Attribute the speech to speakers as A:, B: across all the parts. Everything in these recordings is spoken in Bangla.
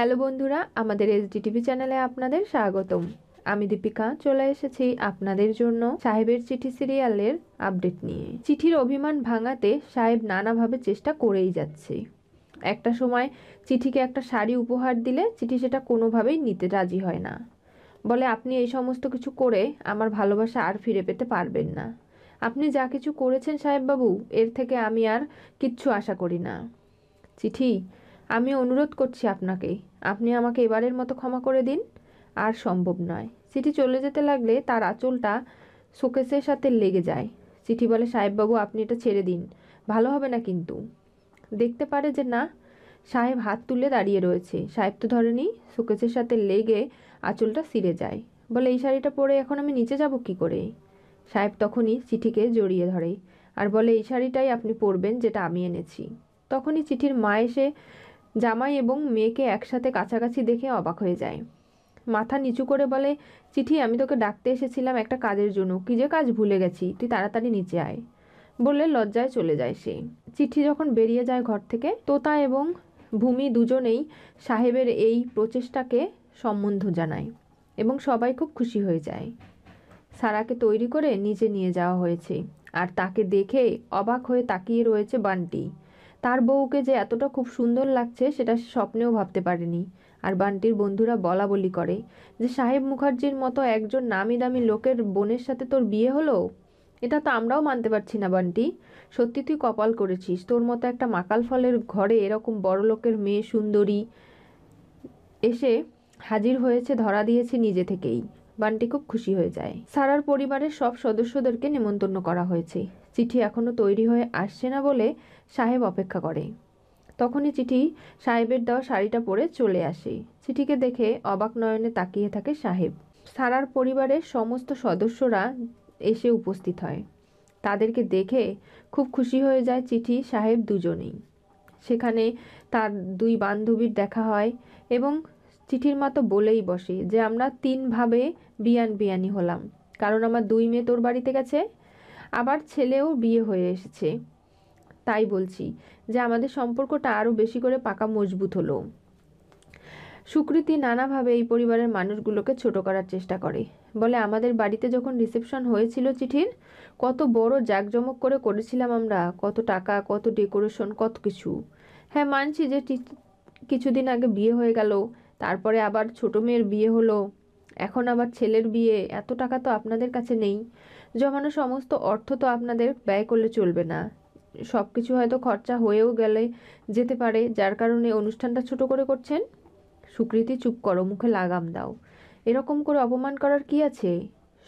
A: হ্যালো বন্ধুরা আমাদের এসডিটিভি চ্যানেলে আপনাদের স্বাগতম আমি দীপিকা চলে এসেছি আপনাদের জন্য সাহেবের চিঠি সিরিয়ালের আপডেট নিয়ে চিঠির অভিমান ভাঙাতে সাহেব নানাভাবে চেষ্টা করেই যাচ্ছে একটা সময় চিঠিকে একটা শাড়ি উপহার দিলে চিঠি সেটা কোনোভাবেই নিতে রাজি হয় না বলে আপনি এই সমস্ত কিছু করে আমার ভালোবাসা আর ফিরে পেতে পারবেন না আপনি যা কিছু করেছেন সাহেববাবু এর থেকে আমি আর কিচ্ছু আশা করি না চিঠি আমি অনুরোধ করছি আপনাকে আপনি আমাকে এবারের মতো ক্ষমা করে দিন আর সম্ভব নয় চিঠি চলে যেতে লাগলে তার আঁচলটা শোকেসের সাথে লেগে যায় চিঠি বলে সাহেববাবু আপনি এটা ছেড়ে দিন ভালো হবে না কিন্তু দেখতে পারে যে না সাহেব হাত তুলে দাঁড়িয়ে রয়েছে সাহেব তো ধরেনি শোকেসের সাথে লেগে আঁচলটা সিরে যায় বলে এই শাড়িটা পরে এখন আমি নিচে যাব কি করে সাহেব তখনই চিঠিকে জড়িয়ে ধরে আর বলে এই শাড়িটাই আপনি পরবেন যেটা আমি এনেছি তখনই চিঠির মা এসে জামাই এবং মেয়েকে একসাথে কাছাকাছি দেখে অবাক হয়ে যায় মাথা নিচু করে বলে চিঠি আমি তোকে ডাকতে এসেছিলাম একটা কাজের জন্য কী যে কাজ ভুলে গেছি তুই তাড়াতাড়ি নিচে আয় বলে লজ্জায় চলে যায় সে চিঠি যখন বেরিয়ে যায় ঘর থেকে তোতা এবং ভূমি দুজনেই সাহেবের এই প্রচেষ্টাকে সম্বন্ধ জানায় এবং সবাই খুব খুশি হয়ে যায় সারাকে তৈরি করে নিচে নিয়ে যাওয়া হয়েছে আর তাকে দেখে অবাক হয়ে তাকিয়ে রয়েছে বান্টি তার বউকে যে এতটা খুব সুন্দর লাগছে সেটা স্বপ্নেও ভাবতে পারেনি আর বান্টির বন্ধুরা বলা বলি করে যে সাহেব মুখার্জির মতো একজন নামি দামি লোকের বোনের সাথে তোর বিয়ে হলো এটা তো আমরাও মানতে পারছি না বান্টি সত্যি তুই কপাল করেছিস তোর মতো একটা মাকাল ফলের ঘরে এরকম বড় লোকের মেয়ে সুন্দরী এসে হাজির হয়েছে ধরা দিয়েছে নিজে থেকেই বান্টি খুব খুশি হয়ে যায় সারার পরিবারের সব সদস্যদেরকে নেমন্তন্ন করা হয়েছে চিঠি এখনও তৈরি হয়ে আসছে না বলে সাহেব অপেক্ষা করে তখনই চিঠি সাহেবের দেওয়া শাড়িটা পরে চলে আসে চিঠিকে দেখে অবাক নয়নে তাকিয়ে থাকে সাহেব সারার পরিবারের সমস্ত সদস্যরা এসে উপস্থিত হয় তাদেরকে দেখে খুব খুশি হয়ে যায় চিঠি সাহেব দুজনেই সেখানে তার দুই বান্ধবীর দেখা হয় এবং চিঠির মতো বলেই বসে যে আমরা তিনভাবে বিয়ান বিয়ানি হলাম কারণ আমার দুই মেয়ে তোর বাড়িতে গেছে আবার ছেলেও বিয়ে হয়ে এসেছে তাই বলছি যে আমাদের সম্পর্কটা আরও বেশি করে পাকা মজবুত হলো সুকৃতি নানাভাবে এই পরিবারের মানুষগুলোকে ছোট করার চেষ্টা করে বলে আমাদের বাড়িতে যখন রিসেপশন হয়েছিল চিঠির কত বড় জাঁকজমক করে করেছিলাম আমরা কত টাকা কত ডেকোরেশন কত কিছু হ্যাঁ মানছি যে কিছুদিন আগে বিয়ে হয়ে গেল তারপরে আবার ছোটো মেয়ের বিয়ে হলো এখন আবার ছেলের বিয়ে এত টাকা তো আপনাদের কাছে নেই জমানো সমস্ত অর্থ তো আপনাদের ব্যয় করলে চলবে না সব কিছু হয়তো খরচা হয়েও গেলে যেতে পারে যার কারণে অনুষ্ঠানটা ছোট করে করছেন সুকৃতি চুপ করো মুখে লাগাম দাও এরকম করে অপমান করার কি আছে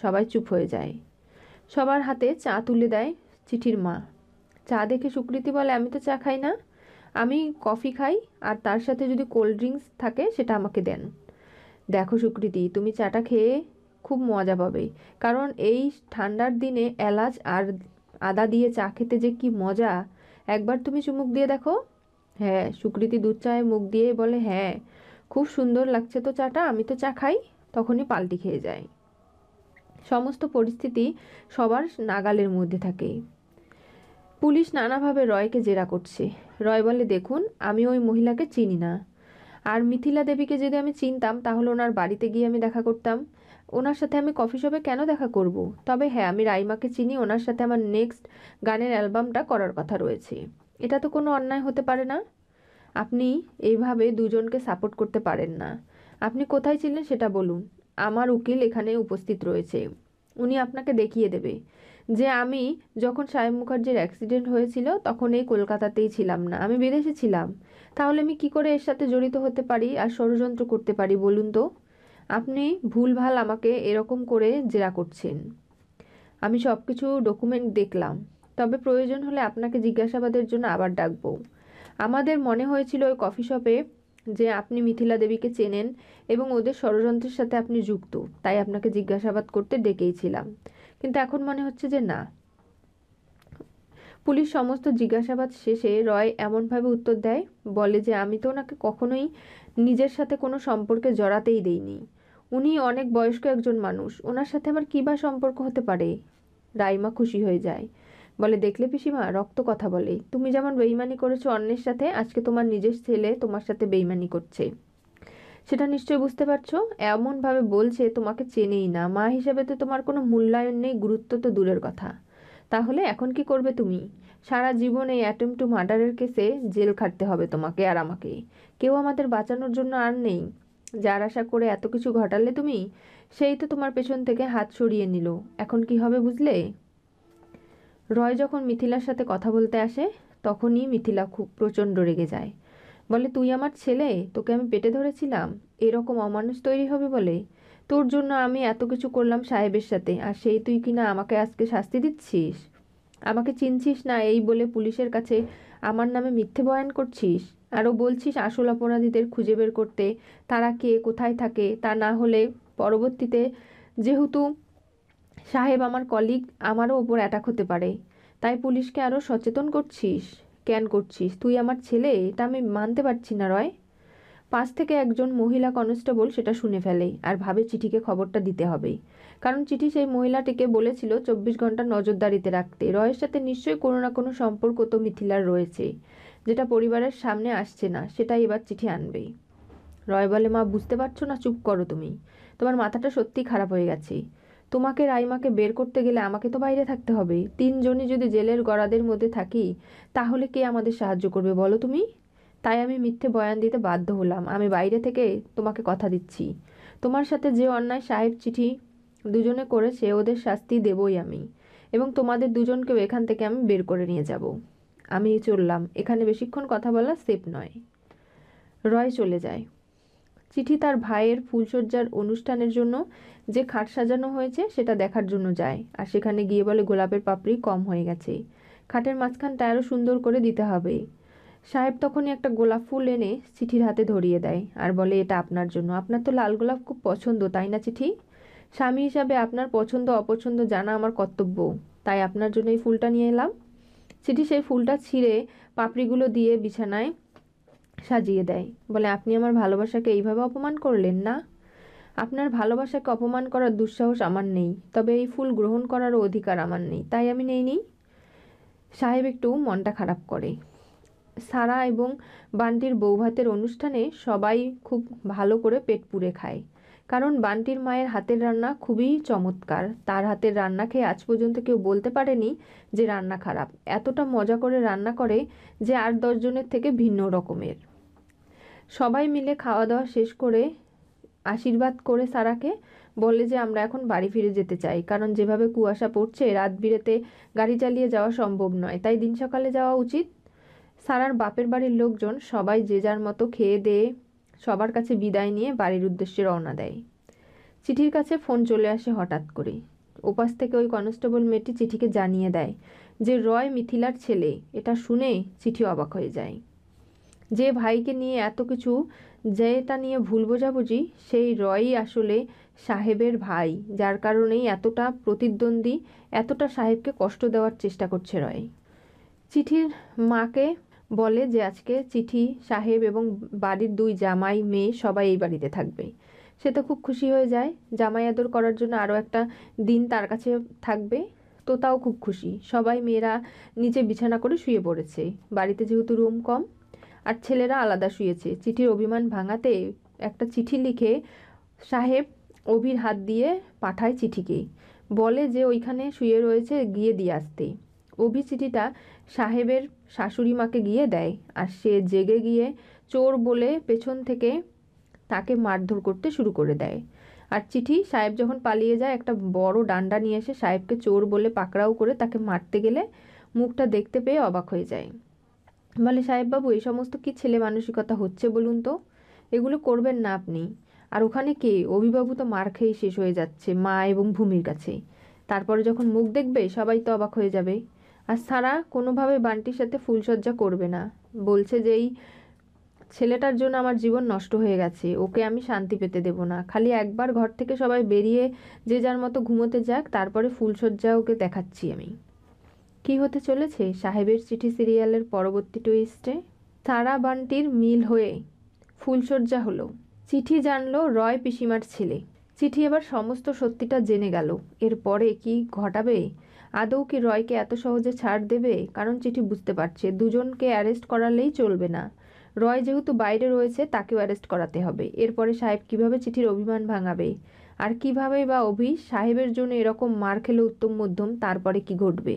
A: সবাই চুপ হয়ে যায় সবার হাতে চা তুলে দেয় চিঠির মা চা দেখে সুকৃতি বলে আমি তো চা খাই না আমি কফি খাই আর তার সাথে যদি কোল্ড ড্রিঙ্কস থাকে সেটা আমাকে দেন দেখো সুকৃতি তুমি চাটা খেয়ে খুব মজা পাবে কারণ এই ঠান্ডার দিনে এলাচ আর আদা দিয়ে চা খেতে যে কি মজা একবার তুমি চুমুক দিয়ে দেখো হ্যাঁ সুকৃতি দুধ চায়ে মুখ দিয়ে বলে হ্যাঁ খুব সুন্দর লাগছে তো চাটা আমি তো চা খাই তখনই পাল্টি খেয়ে যায় সমস্ত পরিস্থিতি সবার নাগালের মধ্যে থাকে পুলিশ নানাভাবে রয়কে জেরা করছে রয় বলে দেখুন আমি ওই মহিলাকে চিনি না আর মিথিলা দেবীকে যদি আমি চিনতাম তাহলে ওনার বাড়িতে গিয়ে আমি দেখা করতাম ওনার সাথে আমি কফি শপে কেন দেখা করব। তবে হ্যাঁ আমি রাইমাকে চিনি ওনার সাথে আমার নেক্সট গানের অ্যালবামটা করার কথা রয়েছে এটা তো কোনো অন্যায় হতে পারে না আপনি এইভাবে দুজনকে সাপোর্ট করতে পারেন না আপনি কোথায় ছিলেন সেটা বলুন আমার উকিল এখানে উপস্থিত রয়েছে উনি আপনাকে দেখিয়ে দেবে যে আমি যখন সাহেব মুখার্জির অ্যাক্সিডেন্ট হয়েছিল তখন এই কলকাতাতেই ছিলাম না আমি বিদেশে ছিলাম তাহলে আমি কি করে এর সাথে জড়িত হতে পারি আর ষড়যন্ত্র করতে পারি বলুন তো আপনি ভুলভাল আমাকে এরকম করে জেরা করছেন আমি সব কিছু ডকুমেন্ট দেখলাম তবে প্রয়োজন হলে আপনাকে জিজ্ঞাসাবাদের জন্য আবার ডাকব আমাদের মনে হয়েছিল ওই কফি শপে যে আপনি মিথিলা দেবীকে চেনেন এবং ওদের ষড়যন্ত্রের সাথে আপনি যুক্ত তাই আপনাকে জিজ্ঞাসাবাদ করতে ডেকেইছিলাম কিন্তু এখন মনে হচ্ছে যে না পুলিশ সমস্ত জিজ্ঞাসাবাদ শেষে রয় এমনভাবে উত্তর দেয় বলে যে আমি তো ওনাকে কখনোই নিজের সাথে কোনো সম্পর্কে জড়াতেই দেইনি উনি অনেক বয়স্ক একজন মানুষ ওনার সাথে আমার কী বা সম্পর্ক হতে পারে রাইমা খুশি হয়ে যায় বলে দেখলে পিসিমা রক্ত কথা বলে তুমি যেমন বেইমানি করেছো অন্যের সাথে আজকে তোমার নিজের ছেলে তোমার সাথে বেইমানি করছে সেটা নিশ্চয়ই বুঝতে পারছো এমনভাবে বলছে তোমাকে চেনেই না মা হিসেবে তো তোমার কোনো মূল্যায়ন নেই গুরুত্ব তো দূরের কথা তাহলে এখন কি করবে তুমি সারা জীবন এই অ্যাটেম টু মার্ডারের কেসে জেল খাটতে হবে তোমাকে আর আমাকে কেউ আমাদের বাঁচানোর জন্য আর নেই যার আশা করে এত কিছু ঘটালে তুমি সেই তো তোমার পেছন থেকে হাত সরিয়ে নিল এখন কি হবে বুঝলে রয় যখন মিথিলার সাথে কথা বলতে আসে তখনই মিথিলা খুব প্রচণ্ড রেগে যায় বলে তুই আমার ছেলে তোকে আমি পেটে ধরেছিলাম এরকম অমানুষ তৈরি হবে বলে তোর জন্য আমি এত কিছু করলাম সাহেবের সাথে আর সেই তুই কিনা আমাকে আজকে শাস্তি দিচ্ছিস আমাকে চিনছিস না এই বলে পুলিশের কাছে আমার নামে মিথ্যে বয়ান করছিস আরও বলছিস আসল অপরাধীদের খুঁজে বের করতে তারা কে কোথায় থাকে তা না হলে পরবর্তীতে যেহেতু সাহেব আমার কলিগ আমারও ওপর অ্যাটাক হতে পারে তাই পুলিশকে আরও সচেতন করছিস স্ক্যান করছিস তুই আমার ছেলে এটা আমি মানতে পারছি না রয় পাশ থেকে একজন মহিলা কনস্টেবল সেটা শুনে ফেলে আর ভাবে চিঠিকে খবরটা দিতে হবে কারণ চিঠি সেই মহিলাটিকে বলেছিল চব্বিশ ঘন্টা নজরদারিতে রাখতে রয়ের সাথে নিশ্চয়ই কোনো না কোনো সম্পর্ক তো মিথিলার রয়েছে যেটা পরিবারের সামনে আসছে না সেটাই এবার চিঠি আনবেই রয় বলে মা বুঝতে পারছো না চুপ করো তুমি তোমার মাথাটা সত্যি খারাপ হয়ে গেছে তোমাকে রাইমাকে বের করতে গেলে আমাকে তো বাইরে থাকতে হবে তিনজনই যদি জেলের গড়াদের মধ্যে থাকি তাহলে কে আমাদের সাহায্য করবে বলো তুমি তাই আমি মিথ্যে বয়ান দিতে বাধ্য হলাম আমি বাইরে থেকে তোমাকে কথা দিচ্ছি তোমার সাথে যে অন্যায় সাহেব চিঠি দুজনে করেছে ওদের শাস্তি দেবই আমি এবং তোমাদের দুজনকেও এখান থেকে আমি বের করে নিয়ে যাব আমি চললাম এখানে বেশিক্ষণ কথা বলা সেফ নয় রয় চলে যায় চিঠি তার ভাইয়ের ফুলসজ্জার অনুষ্ঠানের জন্য যে খাট সাজানো হয়েছে সেটা দেখার জন্য যায় আর সেখানে গিয়ে বলে গোলাপের পাপড়ি কম হয়ে গেছে খাটের মাঝখানটা আরও সুন্দর করে দিতে হবে সাহেব তখনই একটা গোলাপ ফুল এনে চিঠির হাতে ধরিয়ে দেয় আর বলে এটা আপনার জন্য আপনার তো লাল গোলাপ খুব পছন্দ তাই না চিঠি স্বামী হিসাবে আপনার পছন্দ অপছন্দ জানা আমার কর্তব্য তাই আপনার জন্য এই ফুলটা নিয়ে এলাম চিঠি সেই ফুলটা ছিঁড়ে পাপড়িগুলো দিয়ে বিছানায় সাজিয়ে দেয় বলে আপনি আমার ভালোবাসাকে এইভাবে অপমান করলেন না আপনার ভালোবাসাকে অপমান করার দুঃসাহস আমার নেই তবে এই ফুল গ্রহণ করারও অধিকার আমার নেই তাই আমি নেই নি সাহেব একটু মনটা খারাপ করে সারা এবং বান্টির বৌভাতের অনুষ্ঠানে সবাই খুব ভালো করে পেট পুড়ে খায় কারণ বান্টির মায়ের হাতের রান্না খুবই চমৎকার তার হাতের রান্না খেয়ে আজ পর্যন্ত কেউ বলতে পারেনি যে রান্না খারাপ এতটা মজা করে রান্না করে যে আর দশজনের থেকে ভিন্ন রকমের সবাই মিলে খাওয়া দাওয়া শেষ করে আশীর্বাদ করে সারাকে বলে যে আমরা এখন বাড়ি ফিরে যেতে চাই কারণ যেভাবে কুয়াশা পড়ছে রাত বিরেতে গাড়ি চালিয়ে যাওয়া সম্ভব নয় তাই দিন সকালে যাওয়া উচিত সারার বাপের বাড়ির লোকজন সবাই যে যার মতো খেয়ে দেয়ে সবার কাছে বিদায় নিয়ে বাড়ির উদ্দেশ্যে রওনা দেয় চিঠির কাছে ফোন চলে আসে হঠাৎ করে ওপাশ থেকে ওই কনস্টেবল মেয়েটি চিঠিকে জানিয়ে দেয় যে রয় মিথিলার ছেলে এটা শুনে চিঠি অবাক হয়ে যায় যে ভাইকে নিয়ে এত কিছু যেটা নিয়ে ভুল বোঝাবুঝি সেই রয়ই আসলে সাহেবের ভাই যার কারণেই এতটা প্রতিদ্বন্দ্বী এতটা সাহেবকে কষ্ট দেওয়ার চেষ্টা করছে রয় চিঠির মাকে বলে যে আজকে চিঠি সাহেব এবং বাড়ির দুই জামাই মেয়ে সবাই এই বাড়িতে থাকবে সে তো খুব খুশি হয়ে যায় জামাই আদর করার জন্য আরও একটা দিন তার কাছে থাকবে তো তাও খুব খুশি সবাই মেয়েরা নিচে বিছানা করে শুয়ে পড়েছে বাড়িতে যেহেতু রুম কম আর ছেলেরা আলাদা শুয়েছে চিঠির অভিমান ভাঙাতে একটা চিঠি লিখে সাহেব অভির হাত দিয়ে পাঠায় চিঠিকে বলে যে ওইখানে শুয়ে রয়েছে গিয়ে দিয়ে আসতে অভি চিঠিটা সাহেবের শাশুড়ি মাকে গিয়ে দেয় আর সে জেগে গিয়ে চোর বলে পেছন থেকে তাকে মারধর করতে শুরু করে দেয় আর চিঠি সাহেব যখন পালিয়ে যায় একটা বড় ডান্ডা নিয়ে এসে সাহেবকে চোর বলে পাকড়াও করে তাকে মারতে গেলে মুখটা দেখতে পেয়ে অবাক হয়ে যায় বলে সাহেববাবু এই সমস্ত কি ছেলে মানসিকতা হচ্ছে বলুন তো এগুলো করবেন না আপনি আর ওখানে কে অভিবাবু তো মার খেয়েই শেষ হয়ে যাচ্ছে মা এবং ভূমির কাছে তারপরে যখন মুখ দেখবে সবাই তো অবাক হয়ে যাবে আর সারা কোনোভাবে বান্টির সাথে ফুলসজ্জা করবে না বলছে যে এই ছেলেটার জন্য আমার জীবন নষ্ট হয়ে গেছে ওকে আমি শান্তি পেতে দেব না খালি একবার ঘর থেকে সবাই বেরিয়ে যে যার মতো ঘুমোতে যাক তারপরে ফুলসজ্জা ওকে দেখাচ্ছি আমি কি হতে চলেছে সাহেবের চিঠি সিরিয়ালের পরবর্তী টুইস্টে সারা বান্টির মিল হয়ে ফুলশয্যা হলো চিঠি জানল রয় পিসিমার ছেলে চিঠি এবার সমস্ত সত্যিটা জেনে গেল এরপরে কি ঘটাবে আদৌ কি রয়কে এত সহজে ছাড় দেবে কারণ চিঠি বুঝতে পারছে দুজনকে অ্যারেস্ট করালেই চলবে না রয় যেহেতু বাইরে রয়েছে তাকেও অ্যারেস্ট করাতে হবে এরপরে সাহেব কিভাবে চিঠির অভিমান ভাঙাবে আর কিভাবে বা অভি সাহেবের জন্য এরকম মার খেলে উত্তম মধ্যম তারপরে কি ঘটবে